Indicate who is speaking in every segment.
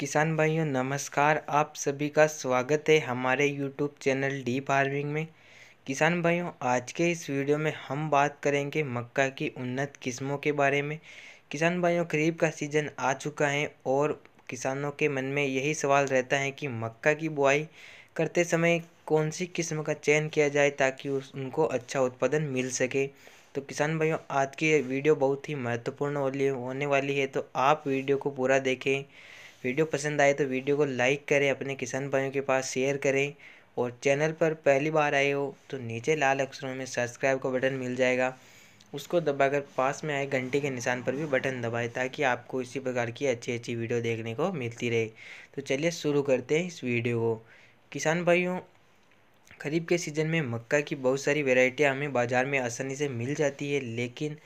Speaker 1: किसान भाइयों नमस्कार आप सभी का स्वागत है हमारे यूट्यूब चैनल डी फार्मिंग में किसान भाइयों आज के इस वीडियो में हम बात करेंगे मक्का की उन्नत किस्मों के बारे में किसान भाइयों खरीफ का सीज़न आ चुका है और किसानों के मन में यही सवाल रहता है कि मक्का की बुआई करते समय कौन सी किस्म का चयन किया जाए ताकि उस उनको अच्छा उत्पादन मिल सके तो किसान भाइयों आज की वीडियो बहुत ही महत्वपूर्ण होने वाली है तो आप वीडियो को पूरा देखें वीडियो पसंद आए तो वीडियो को लाइक करें अपने किसान भाइयों के पास शेयर करें और चैनल पर पहली बार आए हो तो नीचे लाल अक्षरों में सब्सक्राइब का बटन मिल जाएगा उसको दबाकर पास में आए घंटे के निशान पर भी बटन दबाएं ताकि आपको इसी प्रकार की अच्छी अच्छी वीडियो देखने को मिलती रहे तो चलिए शुरू करते हैं इस वीडियो को किसान भाइयों खरीफ के सीज़न में मक्का की बहुत सारी वेराइटियाँ हमें बाज़ार में आसानी से मिल जाती है लेकिन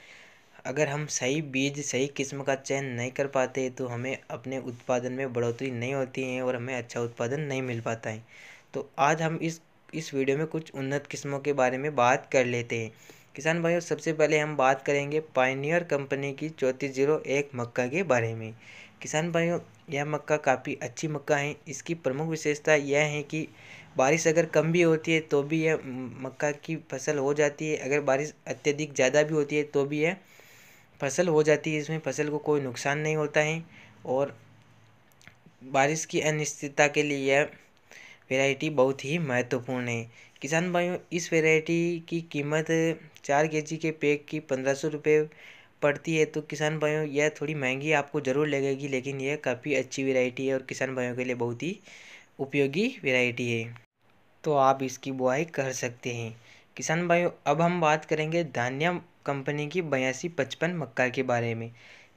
Speaker 1: अगर हम सही बीज सही किस्म का चयन नहीं कर पाते तो हमें अपने उत्पादन में बढ़ोतरी नहीं होती है और हमें अच्छा उत्पादन नहीं मिल पाता है तो आज हम इस इस वीडियो में कुछ उन्नत किस्मों के बारे में बात कर लेते हैं किसान भाइयों सबसे पहले हम बात करेंगे पाइनियर कंपनी की चौंतीस जीरो एक मक्का के बारे में किसान भाइयों यह मक्का काफ़ी अच्छी मक्का है इसकी प्रमुख विशेषता यह है कि बारिश अगर कम भी होती है तो भी यह मक्का की फसल हो जाती है अगर बारिश अत्यधिक ज़्यादा भी होती है तो भी यह फसल हो जाती है इसमें फसल को कोई नुकसान नहीं होता है और बारिश की अनिश्चितता के लिए यह वेराइटी बहुत ही महत्वपूर्ण है किसान भाइयों इस वेराइटी की कीमत चार के जी के पैक की पंद्रह सौ रुपये पड़ती है तो किसान भाइयों यह थोड़ी महंगी आपको ज़रूर लगेगी लेकिन यह काफ़ी अच्छी वेराइटी है और किसान भाइयों के लिए बहुत ही उपयोगी वेराइटी है तो आप इसकी बुआई कर सकते हैं किसान भाइयों अब हम बात करेंगे धान्य कंपनी की बयासी पचपन मक्का के बारे में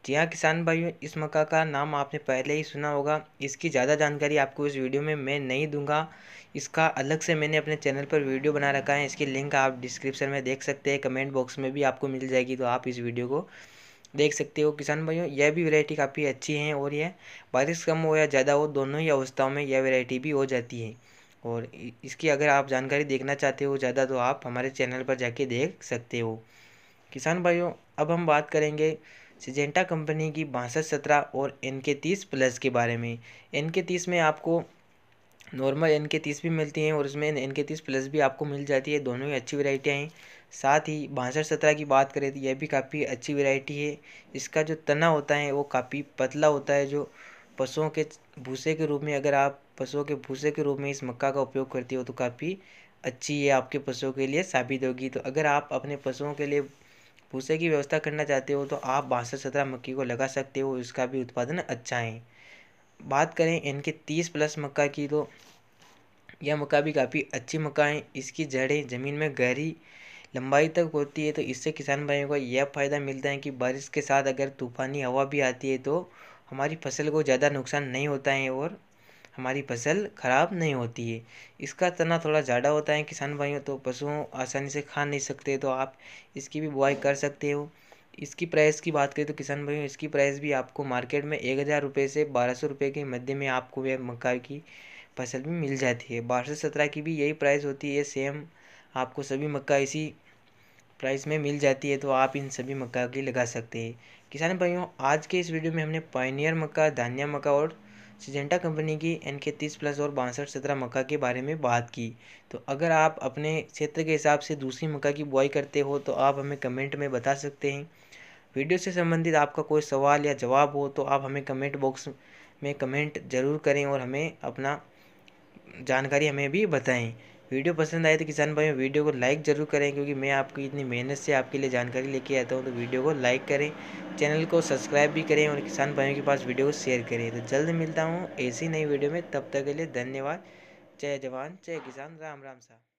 Speaker 1: जी हाँ किसान भाइयों इस मक्का का नाम आपने पहले ही सुना होगा इसकी ज़्यादा जानकारी आपको इस वीडियो में मैं नहीं दूंगा इसका अलग से मैंने अपने चैनल पर वीडियो बना रखा है इसकी लिंक आप डिस्क्रिप्शन में देख सकते हैं कमेंट बॉक्स में भी आपको मिल जाएगी तो आप इस वीडियो को देख सकते हो किसान भाइयों यह भी वेरायटी काफ़ी अच्छी है और यह बारिश कम हो या ज़्यादा हो दोनों ही अवस्थाओं में यह वेरायटी भी हो जाती है और इसकी अगर आप जानकारी देखना चाहते हो ज़्यादा तो आप हमारे चैनल पर जाके देख सकते हो किसान भाइयों अब हम बात करेंगे सिजेंटा कंपनी की बासठ सत्रह और एन के तीस प्लस के बारे में एन के तीस में आपको नॉर्मल एन के तीस भी मिलती हैं और इसमें एन के तीस प्लस भी आपको मिल जाती है दोनों ही अच्छी वैरायटियाँ हैं साथ ही बासठ सत्रह की बात करें तो यह भी काफ़ी अच्छी वैरायटी है इसका जो तना होता है वो काफ़ी पतला होता है जो पशुओं के भूसे के रूप में अगर आप पशुओं के भूसे के रूप में इस मक्का का उपयोग करती हो तो काफ़ी अच्छी ये आपके पशुओं के लिए साबित होगी तो अगर आप अपने पशुओं के लिए भूसे की व्यवस्था करना चाहते हो तो आप बासठ सत्रह मक्की को लगा सकते हो इसका भी उत्पादन अच्छा है बात करें इनके तीस प्लस मक्का की तो यह मक्का भी काफ़ी अच्छी मक्का है इसकी जड़ें ज़मीन में गहरी लंबाई तक होती है तो इससे किसान भाइयों को यह फ़ायदा मिलता है कि बारिश के साथ अगर तूफ़ानी हवा भी आती है तो हमारी फसल को ज़्यादा नुकसान नहीं होता है और हमारी फसल खराब नहीं होती है इसका तना थोड़ा ज़्यादा होता है किसान भाइयों तो पशुओं आसानी से खा नहीं सकते तो आप इसकी भी बुआई कर सकते हो इसकी प्राइस की बात करें तो किसान भाइयों इसकी प्राइस भी आपको मार्केट में एक हज़ार रुपये से बारह सौ रुपये के मध्य में आपको यह मक्का की फसल भी मिल जाती है बारह सौ सत्रह की भी यही प्राइस होती है सेम आपको सभी मक्का इसी प्राइस में मिल जाती है तो आप इन सभी मक्का की लगा सकते हैं किसान भाइयों आज के इस वीडियो में हमने पाइनियर मक्का धान्या मक्का और सिजेंटा कंपनी की एन के तीस प्लस और बासठ सत्रह मक्का के बारे में बात की तो अगर आप अपने क्षेत्र के हिसाब से दूसरी मक्का की बुआई करते हो तो आप हमें कमेंट में बता सकते हैं वीडियो से संबंधित आपका कोई सवाल या जवाब हो तो आप हमें कमेंट बॉक्स में कमेंट ज़रूर करें और हमें अपना जानकारी हमें भी बताएं वीडियो पसंद आए तो किसान भाई वीडियो को लाइक ज़रूर करें क्योंकि मैं आपकी इतनी मेहनत से आपके लिए जानकारी लेके आता हूँ तो वीडियो को लाइक करें चैनल को सब्सक्राइब भी करें और किसान भाइयों के पास वीडियो को शेयर करें तो जल्द मिलता हूँ ऐसी नई वीडियो में तब तक के लिए धन्यवाद जय जवान जय किसान राम राम साहब